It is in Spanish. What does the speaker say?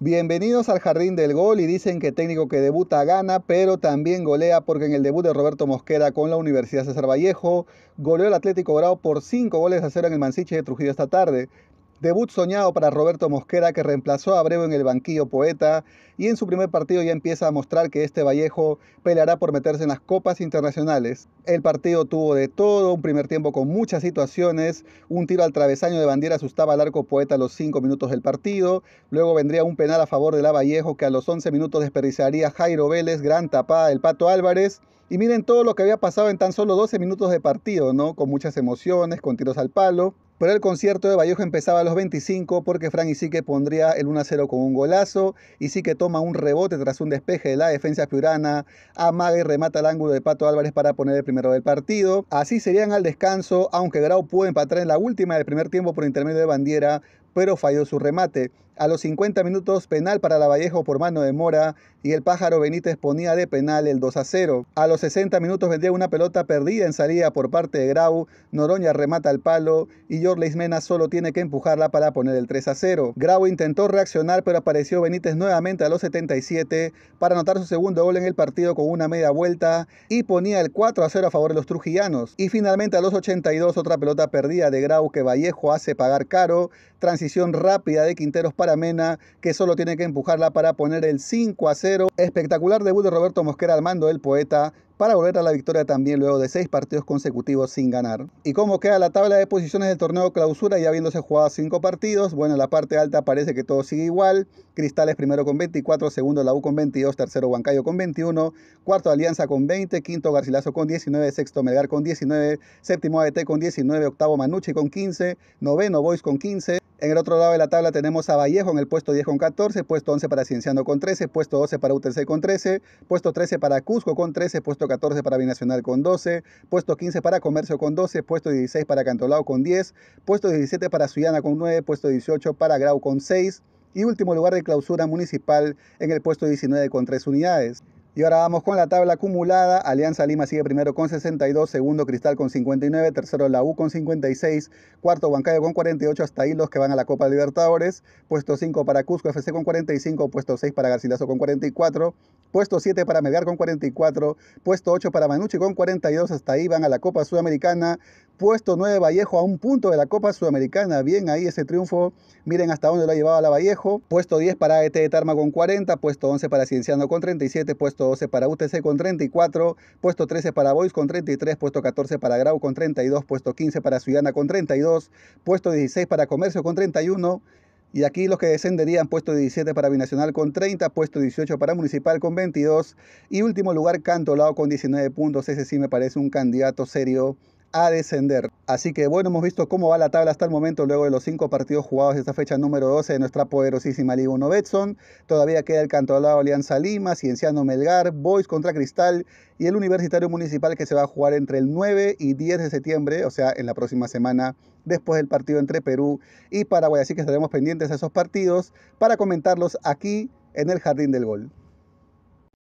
Bienvenidos al jardín del gol y dicen que técnico que debuta gana, pero también golea porque en el debut de Roberto Mosquera con la Universidad César Vallejo, goleó el Atlético Grado por 5 goles a 0 en el Mansiche de Trujillo esta tarde. Debut soñado para Roberto Mosquera que reemplazó a Abreu en el banquillo poeta y en su primer partido ya empieza a mostrar que este Vallejo peleará por meterse en las copas internacionales. El partido tuvo de todo, un primer tiempo con muchas situaciones, un tiro al travesaño de bandera asustaba al arco poeta a los 5 minutos del partido, luego vendría un penal a favor de la Vallejo que a los 11 minutos desperdiciaría Jairo Vélez, gran tapada del Pato Álvarez. Y miren todo lo que había pasado en tan solo 12 minutos de partido, ¿no? Con muchas emociones, con tiros al palo. Pero el concierto de Vallejo empezaba a los 25 porque Fran Isique pondría el 1-0 con un golazo. Isique toma un rebote tras un despeje de la defensa piurana. Amaga y remata el ángulo de Pato Álvarez para poner el primero del partido. Así serían al descanso, aunque Grau pudo empatar en la última del primer tiempo por intermedio de Bandiera, pero falló su remate. A los 50 minutos, penal para la Vallejo por mano de Mora y el pájaro Benítez ponía de penal el 2 a 0. A los 60 minutos vendría una pelota perdida en salida por parte de Grau, Noroña remata el palo y Jordi Ismena solo tiene que empujarla para poner el 3 a 0. Grau intentó reaccionar pero apareció Benítez nuevamente a los 77 para anotar su segundo gol en el partido con una media vuelta y ponía el 4 a 0 a favor de los trujillanos. Y finalmente a los 82 otra pelota perdida de Grau que Vallejo hace pagar caro, transición rápida de Quinteros para Mena, que solo tiene que empujarla para poner el 5 a 0. Espectacular debut de Roberto Mosquera al mando del poeta para volver a la victoria también luego de seis partidos consecutivos sin ganar. ¿Y cómo queda la tabla de posiciones del torneo clausura ya habiéndose jugado cinco partidos? Bueno, en la parte alta parece que todo sigue igual. Cristales primero con 24, segundo la U con 22, tercero Huancayo con 21, cuarto Alianza con 20, quinto Garcilaso con 19, sexto Melgar con 19, séptimo ABT con 19, octavo Manucci con 15, noveno Boys con 15, en el otro lado de la tabla tenemos a Vallejo en el puesto 10 con 14, puesto 11 para Cienciano con 13, puesto 12 para UTC con 13, puesto 13 para Cusco con 13, puesto 14 para Binacional con 12, puesto 15 para Comercio con 12, puesto 16 para Cantolao con 10, puesto 17 para Suyana con 9, puesto 18 para Grau con 6 y último lugar de clausura municipal en el puesto 19 con 3 unidades. Y ahora vamos con la tabla acumulada. Alianza Lima sigue primero con 62, segundo Cristal con 59, tercero la U con 56, cuarto Huancayo con 48, hasta ahí los que van a la Copa Libertadores. Puesto 5 para Cusco FC con 45, puesto 6 para Garcilaso con 44, puesto 7 para Mediar con 44, puesto 8 para Manucci con 42, hasta ahí van a la Copa Sudamericana. Puesto 9 Vallejo a un punto de la Copa Sudamericana. Bien ahí ese triunfo. Miren hasta dónde lo ha llevado la Vallejo. Puesto 10 para ET de Tarma con 40, puesto 11 para Cienciano con 37, puesto 12 para UTC con 34, puesto 13 para Boys con 33, puesto 14 para Grau con 32, puesto 15 para Ciudadana con 32, puesto 16 para Comercio con 31, y aquí los que descenderían, puesto 17 para Binacional con 30, puesto 18 para Municipal con 22 y último lugar Cantolao con 19 puntos. Ese sí me parece un candidato serio a descender. Así que bueno, hemos visto cómo va la tabla hasta el momento luego de los cinco partidos jugados de esta fecha número 12 de nuestra poderosísima Liga 1 Betson. Todavía queda el de Alianza Lima, Cienciano Melgar, Boys contra Cristal y el Universitario Municipal que se va a jugar entre el 9 y 10 de septiembre, o sea, en la próxima semana después del partido entre Perú y Paraguay. Así que estaremos pendientes de esos partidos para comentarlos aquí en el Jardín del Gol.